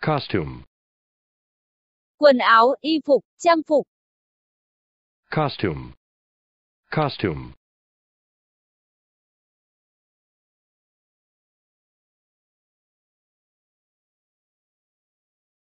Costume. Quần áo, y phục, trang phục. Costume. Costume.